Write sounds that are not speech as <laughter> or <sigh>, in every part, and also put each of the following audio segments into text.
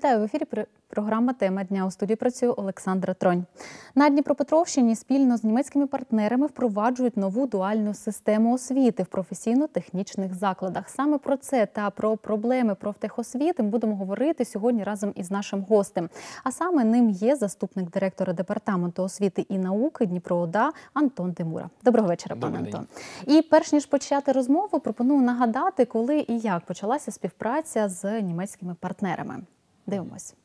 Вітаю в ефірі. Програма Тема дня у студії працює Олександра Тронь. На Дніпропетровщині спільно з німецькими партнерами впроваджують нову дуальну систему освіти в професійно-технічних закладах. Саме про це та про проблеми профтехосвіти ми будемо говорити сьогодні разом із нашим гостем. А саме ним є заступник директора департаменту освіти і науки Дніпро ОДА Антон Тимура. Доброго вечора, пане Антон. І перш ніж почати розмову, пропоную нагадати, коли і як почалася співпраця з німецькими партнерами. Deu, moço.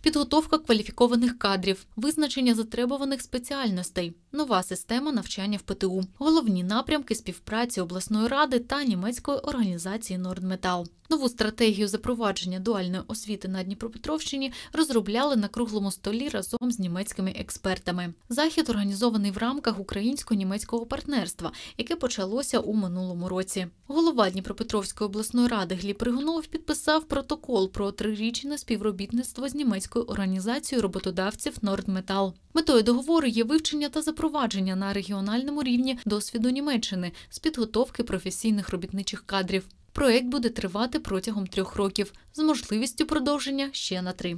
підготовка кваліфікованих кадрів, визначення затребуваних спеціальностей, нова система навчання в ПТУ, головні напрямки співпраці обласної ради та німецької організації Нордметал. Нову стратегію запровадження дуальної освіти на Дніпропетровщині розробляли на круглому столі разом з німецькими експертами. Захід організований в рамках українсько-німецького партнерства, яке почалося у минулому році. Голова Дніпропетровської обласної ради Глі Ригунов підписав протокол про трирічне співробітництво з німецькою громадською організацією роботодавців Нордметал. Метою договору є вивчення та запровадження на регіональному рівні досвіду Німеччини з підготовки професійних робітничих кадрів. Проект буде тривати протягом трьох років з можливістю продовження ще на три.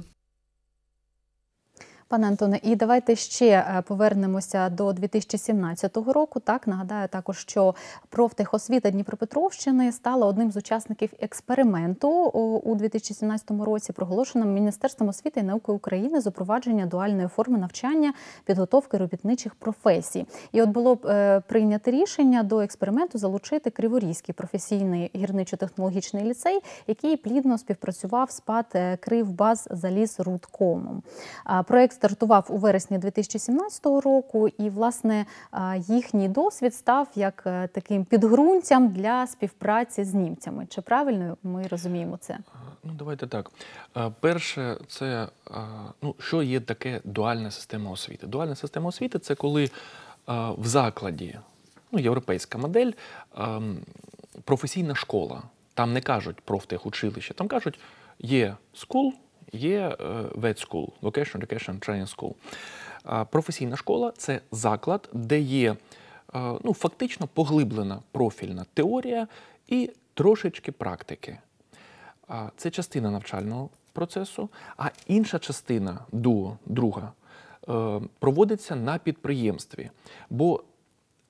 Пане Антоне, і давайте ще е, повернемося до 2017 року. Так нагадаю також, що профтехосвіта Дніпропетровщини стала одним з учасників експерименту у 2017 році, проголошеним Міністерством освіти і науки України запровадження дуальної форми навчання підготовки робітничих професій. І от було е, прийнято рішення до експерименту залучити Криворізький професійний гірничо-технологічний ліцей, який плідно співпрацював з ПАД е, Кривбаз заліз Рудкомом. Проект стартував у вересні 2017 року, і власне їхній досвід став як е, таким підґрунтям для співпраці з німцями. Чи правильно ми розуміємо це? Ну давайте так. Перше, це ну що є таке дуальна система освіти. Дуальна система освіти це коли в закладі ну, європейська модель, професійна школа. Там не кажуть профтехучилище, там кажуть, є скул, є е, VET School, Vocational Education Training School. Професійна школа це заклад, де є е, ну, фактично поглиблена профільна теорія і трошечки практики. Це частина навчального процесу, а інша частина ДУО, друга, е, проводиться на підприємстві. Бо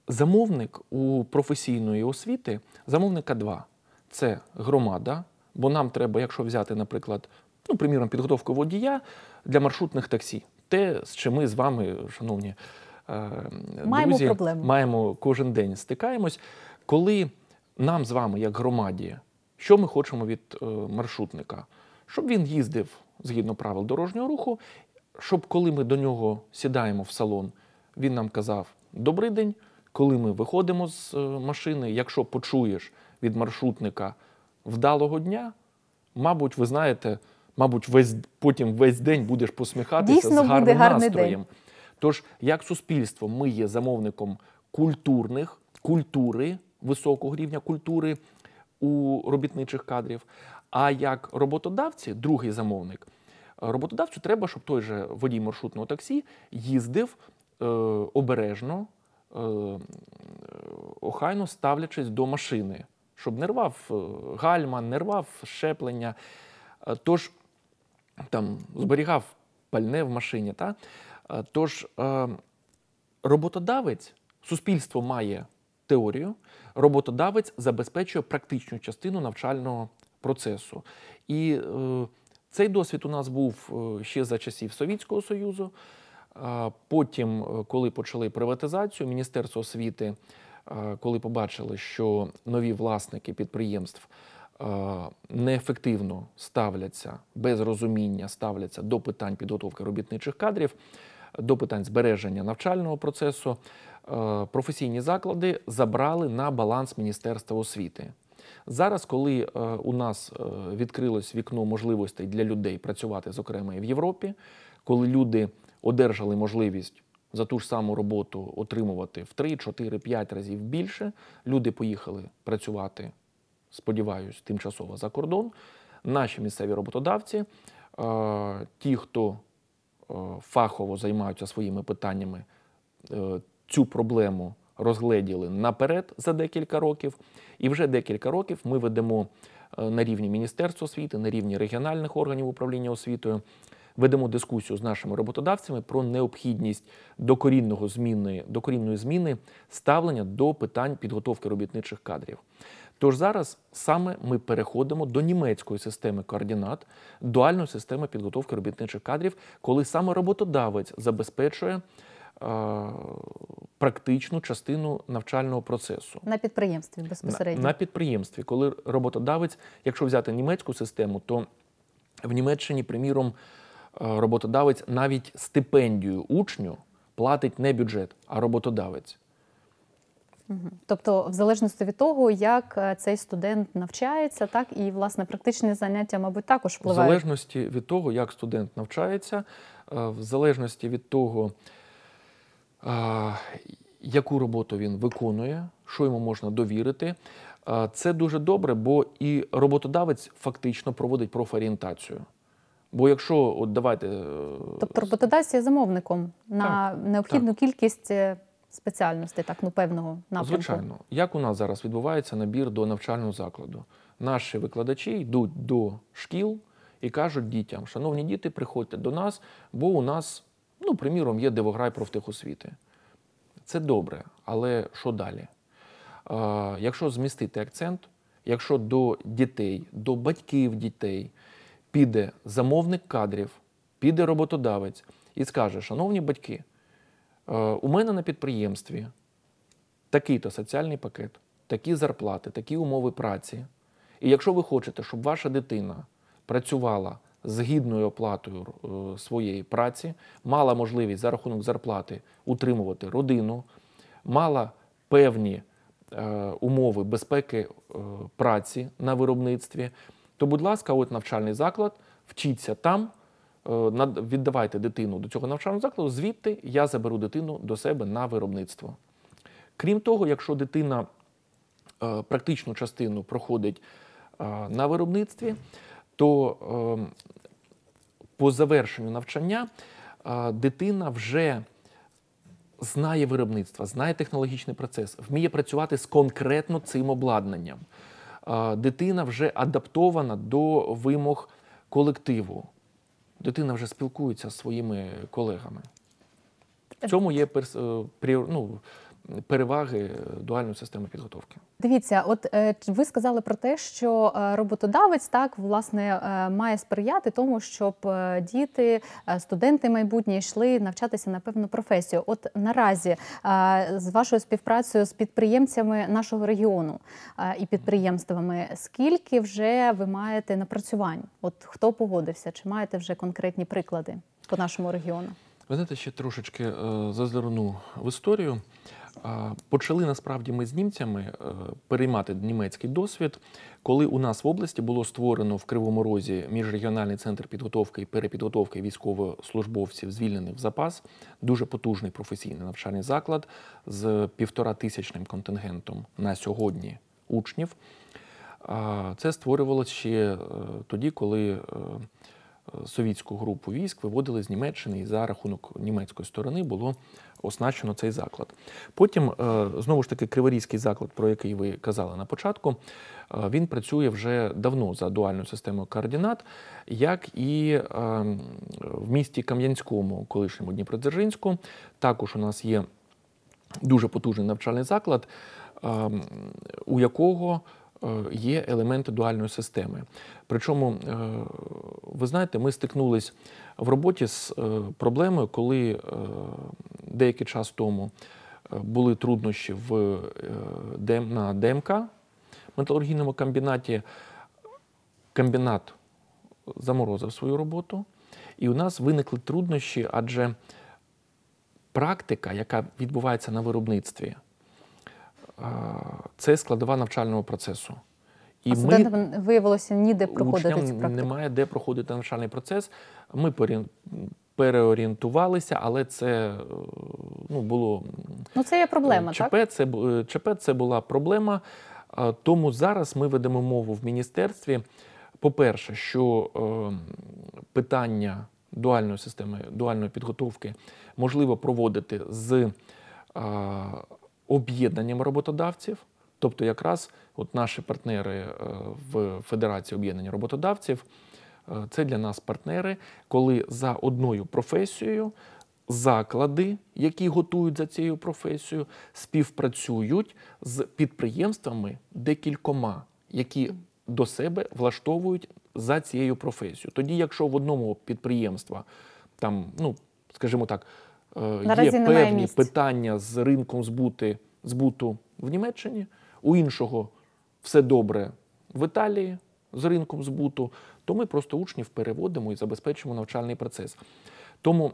замовник у професійної освіти, замовника два це громада. Бо нам треба, якщо взяти, наприклад, ну, приміром, підготовку водія для маршрутних таксі. Те, з чим ми з вами, шановні е, маємо друзі, проблеми. маємо кожен день стикаємось, коли нам з вами, як громаді, що ми хочемо від е, маршрутника, щоб він їздив згідно правил дорожнього руху, щоб коли ми до нього сідаємо в салон, він нам казав Добрий день. Коли ми виходимо з е, машини, якщо почуєш від маршрутника вдалого дня, мабуть, ви знаєте. Мабуть, весь потім весь день будеш посміхатися Дійсно, з гарним настроєм. День. Тож, як суспільство, ми є замовником культурних культури високого рівня культури у робітничих кадрів. А як роботодавці, другий замовник, роботодавцю треба, щоб той же водій маршрутного таксі їздив е, обережно, е, охайно ставлячись до машини, щоб не рвав е, гальма, не рвав щеплення. Е, тож там зберігав пальне в машині. Та? Е, тож е, роботодавець, суспільство має теорію, роботодавець забезпечує практичну частину навчального процесу. І е, цей досвід у нас був ще за часів Совітського Союзу. Потім, коли почали приватизацію, Міністерство освіти, коли побачили, що нові власники підприємств Е, неефективно ставляться без розуміння ставляться до питань підготовки робітничих кадрів, до питань збереження навчального процесу. Е, професійні заклади забрали на баланс Міністерства освіти. Зараз, коли е, у нас відкрилось вікно можливостей для людей працювати, зокрема і в Європі, коли люди одержали можливість за ту ж саму роботу отримувати в 3, 4, 5 разів більше, люди поїхали працювати сподіваюся, тимчасово за кордон. Наші місцеві роботодавці, е, ті, хто е, фахово займаються своїми питаннями, е, цю проблему розгледіли наперед за декілька років. І вже декілька років ми ведемо на рівні Міністерства освіти, на рівні регіональних органів управління освітою. Ведемо дискусію з нашими роботодавцями про необхідність докорінного зміни, докорінної зміни ставлення до питань підготовки робітничих кадрів. Тож зараз саме ми переходимо до німецької системи координат, дуальної системи підготовки робітничих кадрів, коли саме роботодавець забезпечує. Е, практичну частину навчального процесу на підприємстві безпосередньо на, на підприємстві, коли роботодавець, якщо взяти німецьку систему, то в Німеччині, приміром, е, роботодавець навіть стипендію учню платить не бюджет, а роботодавець. Тобто, в залежності від того, як е, цей студент навчається, так і власне практичні заняття, мабуть, також впливають? В залежності від того, як студент навчається, е, в залежності від того, яку роботу він виконує, що йому можна довірити. Це дуже добре, бо і роботодавець фактично проводить профорієнтацію. Бо якщо от давайте е, тобто роботодавець є замовником на так, необхідну так. кількість. Спеціальності так ну певного напрямку? Звичайно, як у нас зараз відбувається набір до навчального закладу? Наші викладачі йдуть до шкіл і кажуть дітям: шановні діти, приходьте до нас, бо у нас, ну, приміром, є девограй профтехосвіти. Це добре, але що далі? Якщо змістити акцент, якщо до дітей, до батьків дітей піде замовник кадрів, піде роботодавець і скаже, шановні батьки, Е, у мене на підприємстві такий-то соціальний пакет, такі зарплати, такі умови праці. І якщо ви хочете, щоб ваша дитина працювала з гідною оплатою е, своєї праці, мала можливість за рахунок зарплати утримувати родину, мала певні е, умови безпеки праці на виробництві, то, будь ласка, от навчальний заклад, вчіться там. Е, віддавайте дитину до цього навчального закладу, звідти я заберу дитину до себе на виробництво. Крім того, якщо дитина е, практичну частину проходить е, на виробництві, то по завершенню навчання дитина вже знає виробництво, знає технологічний процес, вміє працювати з конкретно цим обладнанням. Дитина вже адаптована до вимог колективу дитина вже спілкується з своїми колегами. В цьому є е, ну, переваги е, дуальної системи підготовки. Дивіться, от е, ви сказали про те, що е, роботодавець так власне має сприяти тому, щоб діти, студенти майбутні йшли навчатися на певну професію. От наразі з вашою співпрацею з підприємцями нашого регіону і підприємствами, скільки вже ви маєте напрацювань? От хто погодився? Чи маєте вже конкретні приклади по нашому регіону? Ви знаєте, ще трошечки зазирну в історію. Почали насправді ми з німцями е, переймати німецький досвід, коли у нас в області було створено в Кривому Розі міжрегіональний центр підготовки і перепідготовки військовослужбовців, звільнених в запас, дуже потужний професійний навчальний заклад з півторатисячним контингентом на сьогодні учнів. Це створювалося ще е, тоді, коли е, совітську групу військ виводили з Німеччини, і за рахунок німецької сторони було оснащено цей заклад. Потім, е, знову ж таки, Криворізький заклад, про який ви казали на початку, е, він працює вже давно за дуальною системою координат, як і ем, в місті Кам'янському, колишньому Дніпродзержинську. Також у нас є дуже потужний навчальний заклад, ем, у якого Е, є елементи дуальної системи. Причому, е, ви знаєте, ми стикнулись в роботі з е, проблемою, коли деякий час тому були труднощі в, на ДМК металургійному комбінаті. Комбінат заморозив свою роботу, і у нас виникли труднощі, адже практика, яка відбувається на виробництві, це складова навчального процесу. І а студентам ми, виявилося ніде проходити цю практику? Немає де проходити навчальний процес. Ми переорієнтувалися, але це е, ну, було Ну, це є проблема. ЧП, е, так? Це е, ЧП це була проблема. Тому зараз ми ведемо мову в міністерстві. По-перше, що питання дуальної системи, дуальної підготовки можливо проводити з об'єднанням роботодавців. Тобто, якраз от наші партнери е, в Федерації об'єднання роботодавців, е, це для нас партнери, коли за одною професією заклади, які готують за цією професією, співпрацюють з підприємствами декількома, які до себе влаштовують за цією професією. Тоді, якщо в одному підприємства там, ну скажімо так, Е, Наразі є певні місць. питання з ринком збути, збуту в Німеччині, у іншого все добре в Італії з ринком збуту, то ми просто учнів переводимо і забезпечимо навчальний процес. Тому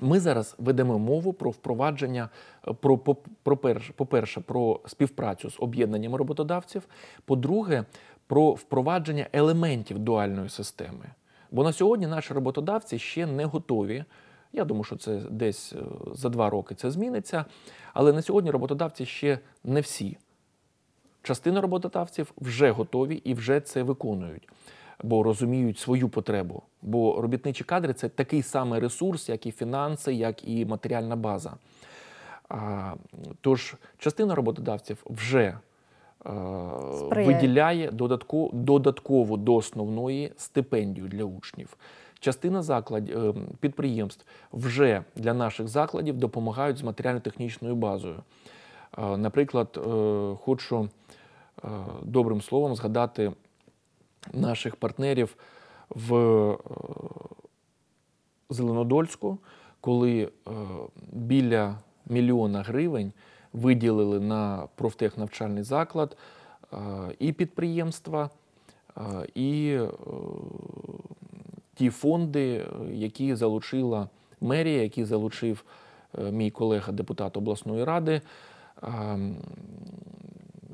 ми зараз ведемо мову про впровадження, е, про, по, про перш, по-перше, про співпрацю з об'єднанням роботодавців, по-друге, про впровадження елементів дуальної системи. Бо на сьогодні наші роботодавці ще не готові. Я думаю, що це десь е, за два роки це зміниться. Але на сьогодні роботодавці ще не всі. Частина роботодавців вже готові і вже це виконують, бо розуміють свою потребу. Бо робітничі кадри це такий самий ресурс, як і фінанси, як і матеріальна база. Тож частина роботодавців вже е, Сприяє. виділяє додаткову, додаткову до основної стипендію для учнів. Частина закладів е, підприємств вже для наших закладів допомагають з матеріально-технічною базою. Е, наприклад, е, хочу добрим словом згадати наших партнерів в Зеленодольську, коли біля мільйона гривень виділили на профтехнавчальний заклад і підприємства, і ті фонди, е, які залучила мерія, які залучив е, мій колега, депутат обласної ради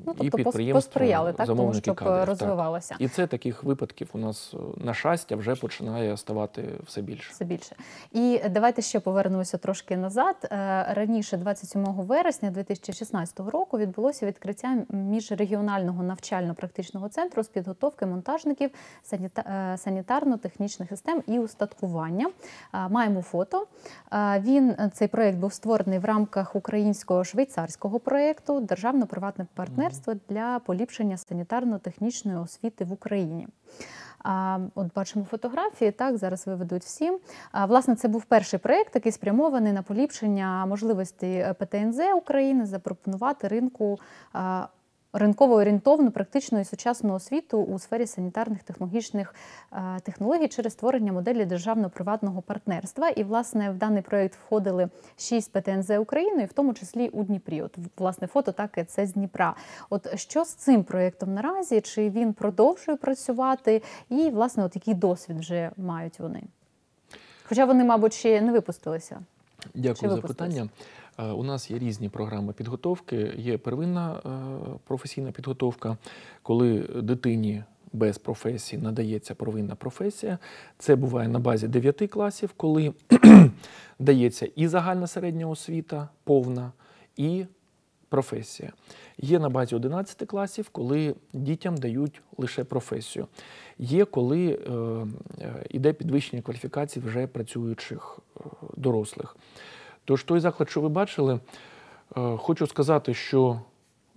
ну, тобто і підприємства посприяли так, тому щоб кадрів, е, розвивалося. Так. І це таких випадків у нас е, на щастя вже починає ставати все більше. Все більше. І давайте ще повернемося трошки назад. Е, раніше, 27 вересня 2016 року, відбулося відкриття міжрегіонального навчально-практичного центру з підготовки монтажників санітарно-технічних систем і устаткування. Маємо фото. Він цей проєкт був створений в рамках українського швейцарського проєкту державно-приватне партнерство міністерства для поліпшення санітарно-технічної освіти в Україні. От бачимо фотографії, так зараз виведуть всім. Власне, це був перший проєкт, який спрямований на поліпшення можливості е, ПТНЗ України запропонувати ринку ринково орієнтовну практичну і сучасну освіту у сфері санітарних технологічних е, технологій через створення моделі державно-приватного партнерства. І, власне, в даний проєкт входили шість ПТНЗ України, в тому числі у Дніпрі. От власне фото так і це з Дніпра. От що з цим проєктом наразі? Чи він продовжує працювати? І власне, от який досвід вже мають вони? Хоча вони, мабуть, ще не випустилися. Дякую Чи за питання. Е, у нас є різні програми підготовки. Є первинна е, професійна підготовка, коли дитині. Без професії надається провинна професія. Це буває на базі 9 класів, коли <clears throat> дається і загальна середня освіта, повна, і професія. Є на базі 11 класів, коли дітям дають лише професію. Є коли е, е іде підвищення кваліфікації вже працюючих дорослих. Тож той заклад, що ви бачили, е, хочу сказати, що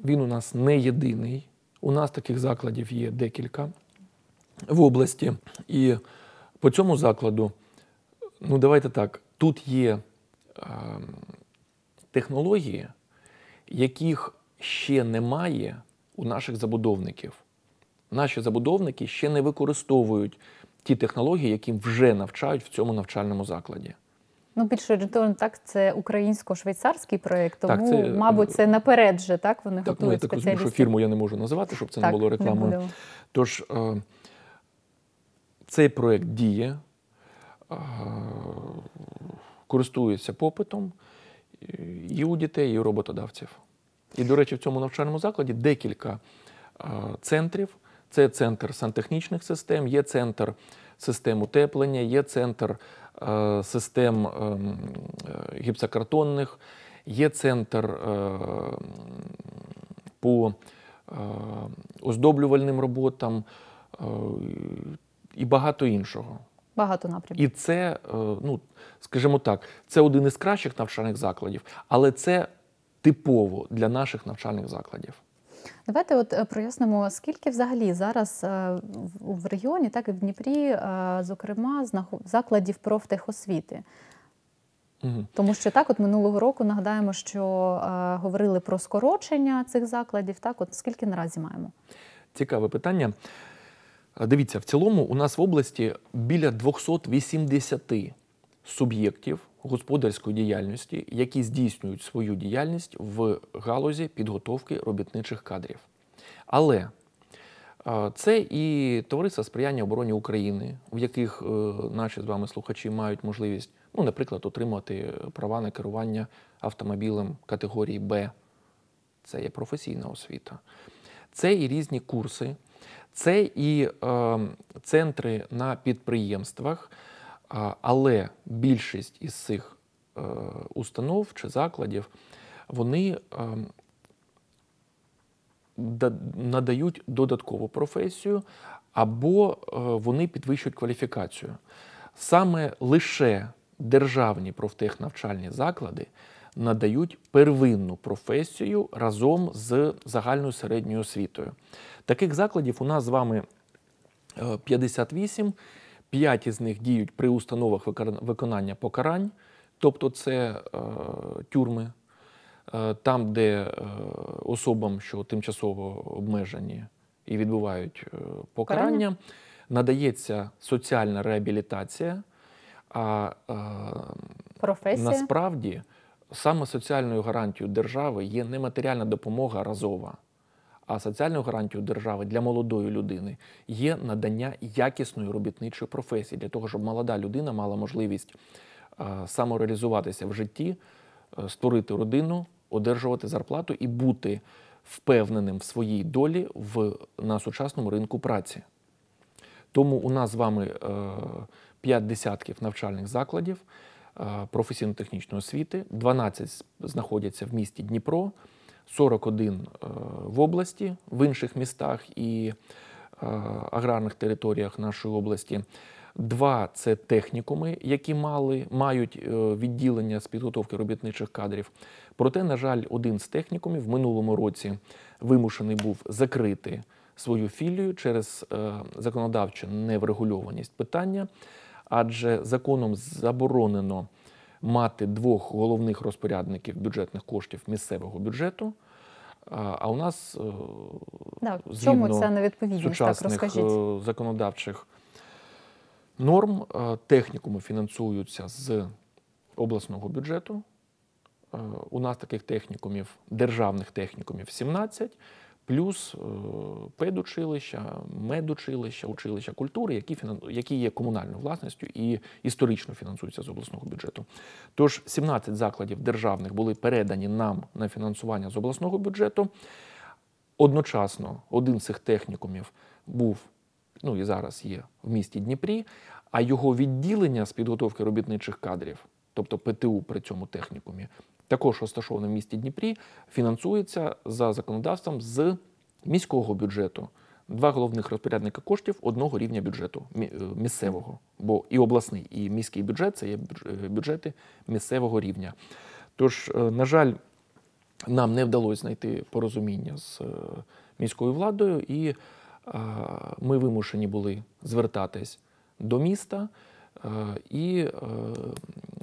він у нас не єдиний. У нас таких закладів є декілька в області. І по цьому закладу, ну давайте так, тут є е, технології, яких ще немає у наших забудовників. Наші забудовники ще не використовують ті технології, які вже навчають в цьому навчальному закладі. Ну, більше орієнтовно так, це українсько-швейцарський проєкт, тому, це, е, мабуть, це наперед же, так? Вони так, ну, готують спеціалістів. я так розумію, що фірму я не можу називати, щоб це так, не було рекламою. Тож е, цей проєкт діє, е, користується попитом і у дітей, і у роботодавців. І, до речі, в цьому навчальному закладі декілька центрів. Це центр сантехнічних систем, є центр систем утеплення, є центр Е, систем ем, е, гіпсокартонних, є центр е, по оздоблювальним роботам і багато іншого. Багато напрямів. І це, ну скажімо так, це один із кращих навчальних закладів, але це типово для наших навчальних закладів. Давайте от е, прояснимо, скільки взагалі зараз е, в регіоні, так і в Дніпрі, е, зокрема, закладів профтехосвіти. Угу. Тому що так, от минулого року нагадаємо, що говорили про скорочення цих закладів. Так, от скільки наразі маємо? Цікаве питання. Дивіться, в цілому у нас в області біля 280 суб'єктів господарської діяльності, які здійснюють свою діяльність в галузі підготовки робітничих кадрів. Але е, це і товариства сприяння обороні України, в яких е, наші з вами слухачі мають можливість, ну, наприклад, отримати права на керування автомобілем категорії Б. Це є професійна освіта, це і різні курси, це і е, центри на підприємствах. Але більшість із цих е, установ чи закладів вони ем, надають додаткову професію або е, вони підвищують кваліфікацію. Саме лише державні профтехнавчальні заклади надають первинну професію разом з загальною середньою освітою. Таких закладів у нас з вами 58. Е, П'ять із них діють при установах виконання покарань, тобто це е, тюрми, е, там, де е, особам, що тимчасово обмежені і відбувають е, покарання, Карання? надається соціальна реабілітація. А е, насправді саме соціальною гарантією держави є нематеріальна допомога разова. А соціальною гарантією держави для молодої людини є надання якісної робітничої професії для того, щоб молода людина мала можливість е, самореалізуватися в житті, е, створити родину, одержувати зарплату і бути впевненим в своїй долі в, на сучасному ринку праці. Тому у нас з вами е, п'ять десятків навчальних закладів професійно-технічної освіти, 12 знаходяться в місті Дніпро. 41 е, в області, в інших містах і е, аграрних територіях нашої області. Два це технікуми, які мали, мають е, відділення з підготовки робітничих кадрів. Проте, на жаль, один з технікумів в минулому році вимушений був закрити свою філію через законодавчу неврегульованість питання, адже законом заборонено мати двох головних розпорядників бюджетних коштів місцевого бюджету. А у нас так, е, згідно чому ця невідповідність сучасних так, розкажіть. Е, законодавчих норм е, технікуми фінансуються з обласного бюджету. У нас таких технікумів, державних технікумів 17 плюс е, педучилища, медучилища, училища культури, які які є комунальною власністю і історично фінансуються з обласного бюджету. Тож 17 закладів державних були передані нам на фінансування з обласного бюджету. Одночасно один з цих технікумів був, ну і зараз є в місті Дніпрі, а його відділення з підготовки робітничих кадрів, тобто ПТУ при цьому технікумі, також розташоване в місті Дніпрі, фінансується за законодавством з міського бюджету. Два головних розпорядника коштів одного рівня бюджету е, місцевого, бо і обласний, і міський бюджет це є е, бюджети місцевого рівня. Тож, е, на жаль, нам не вдалося знайти порозуміння з міською владою, і ми вимушені були звертатись до міста, і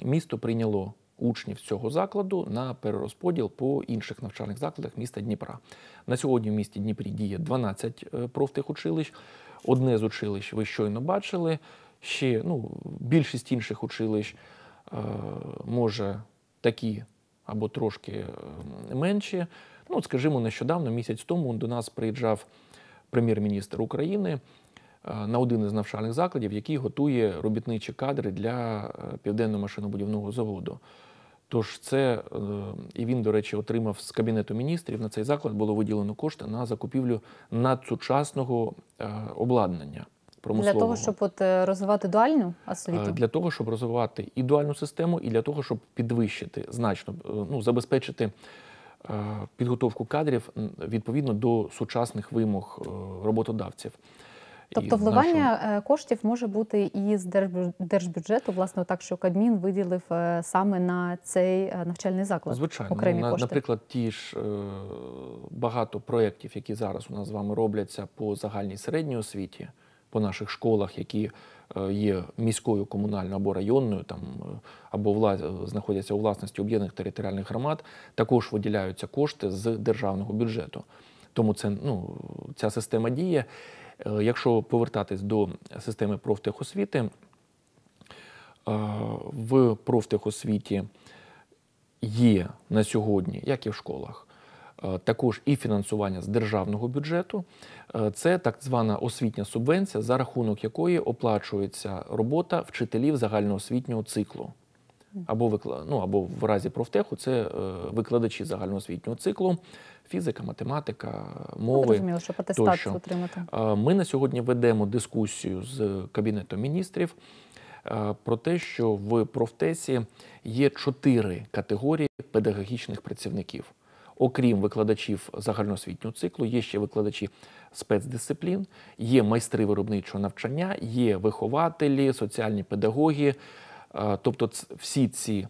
місто прийняло учнів цього закладу на перерозподіл по інших навчальних закладах міста Дніпра. На сьогодні в місті Дніпрі діє 12 е, профтехучилищ. Одне з училищ ви щойно бачили. Ще ну, більшість інших училищ е, може такі або трошки е, менші. Ну, скажімо, нещодавно, місяць тому, до нас приїжджав прем'єр-міністр України Е, на один із навчальних закладів, який готує робітничі кадри для е, південного машинобудівного заводу. Тож це е, і він, до речі, отримав з кабінету міністрів на цей заклад було виділено кошти на закупівлю надсучасного обладнання. Для того, щоб от розвивати дуальну освіту? Для того, щоб розвивати і дуальну систему, і для того, щоб підвищити значно, ну, забезпечити підготовку кадрів відповідно до сучасних вимог роботодавців. Тобто, вливання нашого... Е, коштів може бути і з держбюджету, власне, так що Кабмін виділив е, саме на цей е, навчальний заклад. Звичайно, ну, окремі кошти. наприклад, ті ж багато проєктів, які зараз у нас з вами робляться по загальній середній освіті, по наших школах, які є міською комунальною або районною, там або влас... знаходяться у власності об'єднаних територіальних громад, також виділяються кошти з державного бюджету. Тому це ну, ця система діє. Е, якщо повертатись до системи профтехосвіти, е, в профтехосвіті є на сьогодні, як і в школах, е, також і фінансування з державного бюджету, це так звана освітня субвенція, за рахунок якої оплачується робота вчителів загальноосвітнього циклу. Або викла... ну, або в разі профтеху це викладачі загальноосвітнього циклу фізика, математика, ну, мови. Розуміло, що атестацію отримати. Ми на сьогодні ведемо дискусію з Кабінетом міністрів про те, що в профтесі є чотири категорії педагогічних працівників. Окрім викладачів загальноосвітнього циклу, є ще викладачі спецдисциплін, є майстри виробничого навчання, є вихователі, соціальні педагоги. Тобто, всі ці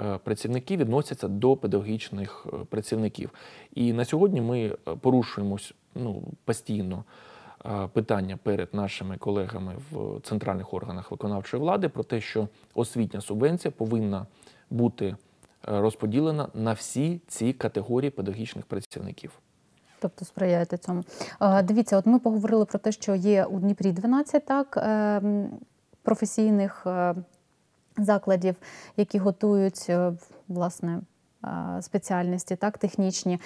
Е, працівники відносяться до педагогічних е, працівників. І на сьогодні ми е, порушуємось ну, постійно. Питання перед нашими колегами в центральних органах виконавчої влади про те, що освітня субвенція повинна бути розподілена на всі ці категорії педагогічних працівників. Тобто сприяєте цьому. Дивіться, от ми поговорили про те, що є у Дніпрі 12 так ем, професійних закладів, які готують е, власне. Е, спеціальності, так, технічні.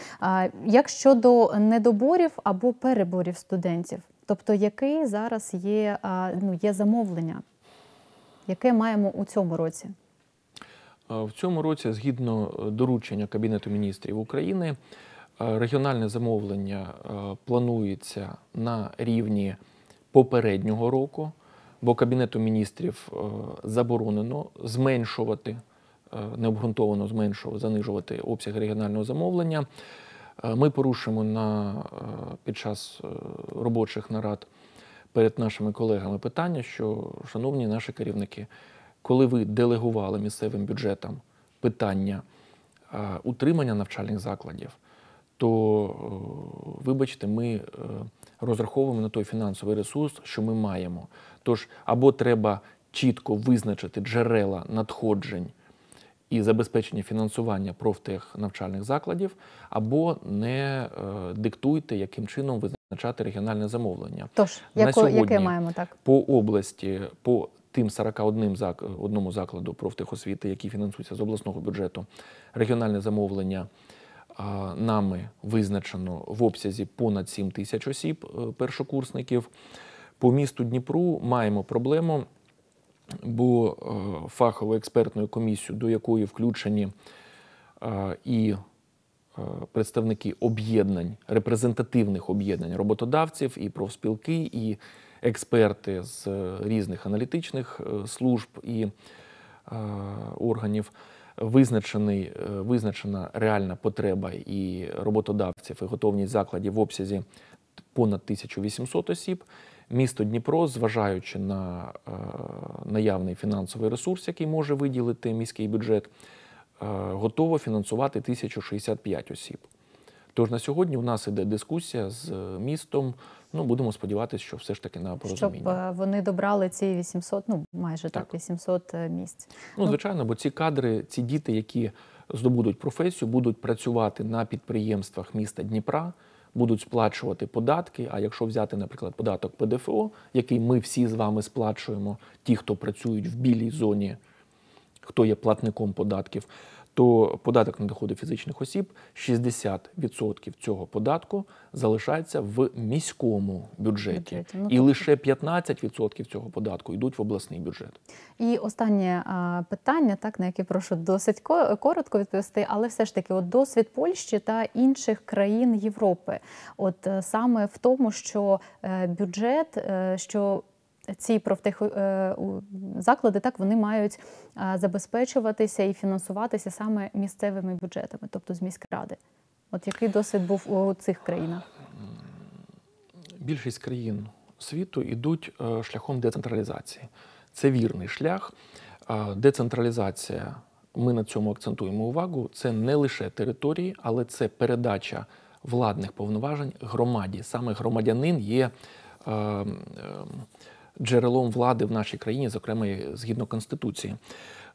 Як щодо недоборів або переборів студентів, тобто, який зараз є ну, є замовлення, яке маємо у цьому році? В цьому році, згідно е, доручення Кабінету міністрів України, регіональне замовлення планується на рівні попереднього року бо Кабінету міністрів е, заборонено зменшувати, е, необґрунтовано зменшувати, занижувати обсяг регіонального замовлення. Е, ми порушимо на, під час робочих нарад перед нашими колегами питання, що, шановні наші керівники, коли ви делегували місцевим бюджетам питання утримання навчальних закладів, то, вибачте, ми розраховуємо на той фінансовий ресурс, що ми маємо. Тож або треба чітко визначити джерела надходжень і забезпечення фінансування профтехнавчальних закладів, або не е, диктуйте, яким чином визначати регіональне замовлення. Тож на яко, сьогодні яке маємо так по області. по Тим 41 одному закладу профтехосвіти, які фінансуються з обласного бюджету, регіональне замовлення е, нами визначено в обсязі понад 7 тисяч осіб е, першокурсників. По місту Дніпру маємо проблему, бо е, фахову експертну комісію, до якої включені е, і е, представники об'єднань, репрезентативних об'єднань роботодавців, і профспілки, і експерти з різних аналітичних служб і органів. Визначений, визначена реальна потреба і роботодавців і готовність закладів в обсязі понад 1800 осіб місто Дніпро, зважаючи на е, наявний фінансовий ресурс, який може виділити міський бюджет, е, готово фінансувати 1065 осіб. Тож на сьогодні у нас іде дискусія з містом. Ну будемо сподіватися, що все ж таки на порозуміння. Щоб е, вони добрали ці 800, ну майже так, так 800 місць. Ну звичайно, бо ці кадри, ці діти, які здобудуть професію, будуть працювати на підприємствах міста Дніпра будуть сплачувати податки. А якщо взяти, наприклад, податок ПДФО, який ми всі з вами сплачуємо, ті, хто працюють в білій зоні, хто є платником податків, то податок на доходи фізичних осіб 60% цього податку залишається в міському бюджеті, бюджеті. Ну, і так. Тобто лише 15% цього податку йдуть в обласний бюджет. І останнє а, питання, так на яке прошу досить коротко відповісти, але все ж таки, от досвід Польщі та інших країн Європи, от е, саме в тому, що е, бюджет, е, що ці профтех е, заклади так вони мають е, забезпечуватися і фінансуватися саме місцевими бюджетами, тобто з міськради. От який досвід був у цих країнах? Більшість країн світу йдуть е, шляхом децентралізації. Це вірний шлях. Децентралізація, ми на цьому акцентуємо увагу. Це не лише території, але це передача владних повноважень громаді. Саме громадянин є. Е, е, джерелом влади в нашій країні, зокрема згідно конституції.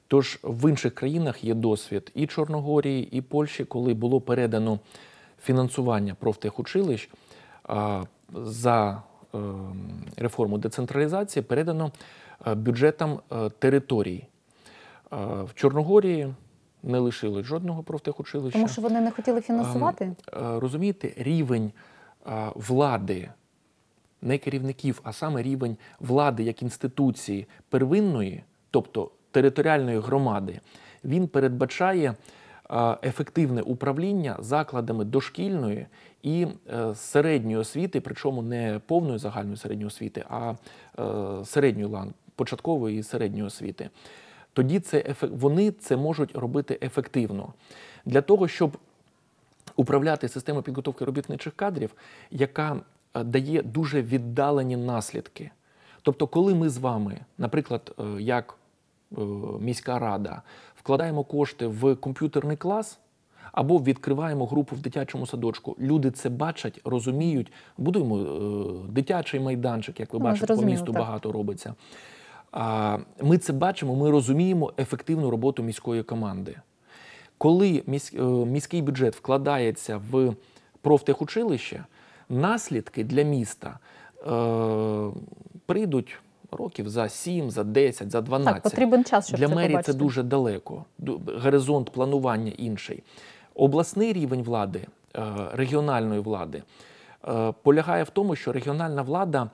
Тож в інших країнах є досвід і Чорногорії, і Польщі, коли було передано фінансування профтехучилищ за е, реформу децентралізації, передано е, бюджетам е, територій. В Чорногорії не лишилось жодного профтехучилища. Тому що вони не хотіли фінансувати? Розумієте, рівень влади не керівників, а саме рівень влади як інституції первинної, тобто територіальної громади, він передбачає е, ефективне управління закладами дошкільної і е, середньої освіти, причому не повної загальної середньої освіти, а е, середньої лан, початкової і середньої освіти. Тоді це вони це можуть робити ефективно для того, щоб управляти системою підготовки робітничих кадрів, яка Е, дає дуже віддалені наслідки. Тобто, коли ми з вами, наприклад, е, як е, міська рада, вкладаємо кошти в комп'ютерний клас або відкриваємо групу в дитячому садочку, люди це бачать, розуміють, будуємо дитячий майданчик, як ви ну, бачите, по місту так. багато робиться. Ми це бачимо, ми розуміємо ефективну роботу міської команди. Коли міський бюджет вкладається в профтехучилище, наслідки для міста е, прийдуть років за 7, за 10, за 12. Так, потрібен час, щоб Для це мерії побачити. це дуже далеко. Горизонт планування інший. Обласний рівень влади, е, регіональної влади е, полягає в тому, що регіональна влада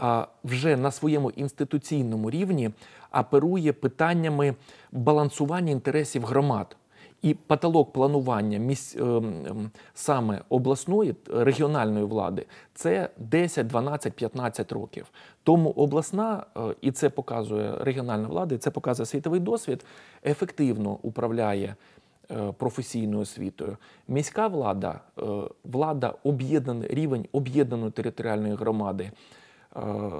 е, вже на своєму інституційному рівні аперує питаннями балансування інтересів громад. І потолок планування міс... Ем, ем, саме обласної регіональної влади це 10, 12, 15 років. Тому обласна, е, і це показує регіональна влада, і це показує світовий досвід, ефективно управляє. Е, професійною освітою міська влада, е, влада об'єднаний рівень об'єднаної територіальної громади. Е,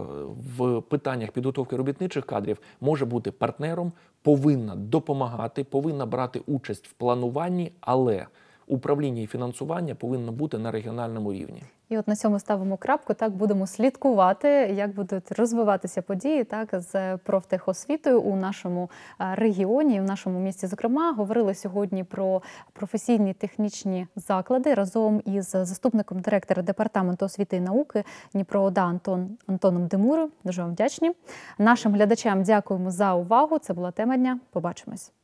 в питаннях підготовки робітничих кадрів може бути партнером, повинна допомагати, повинна брати участь в плануванні, але управління і фінансування повинно бути на регіональному рівні. І от на цьому ставимо крапку. Так будемо слідкувати, як будуть розвиватися події, так з профтехосвітою у нашому е, регіоні, в нашому місті. Зокрема, говорили сьогодні про професійні технічні заклади разом із заступником директора департаменту освіти і науки ОДА Антон Антоном Демуру. Дуже вам вдячні. Нашим глядачам дякуємо за увагу. Це була тема дня. Побачимось.